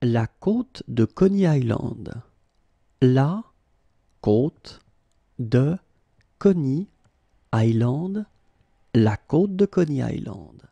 la côte de Coney Island. La côte de Coney Island. La côte de Coney Island.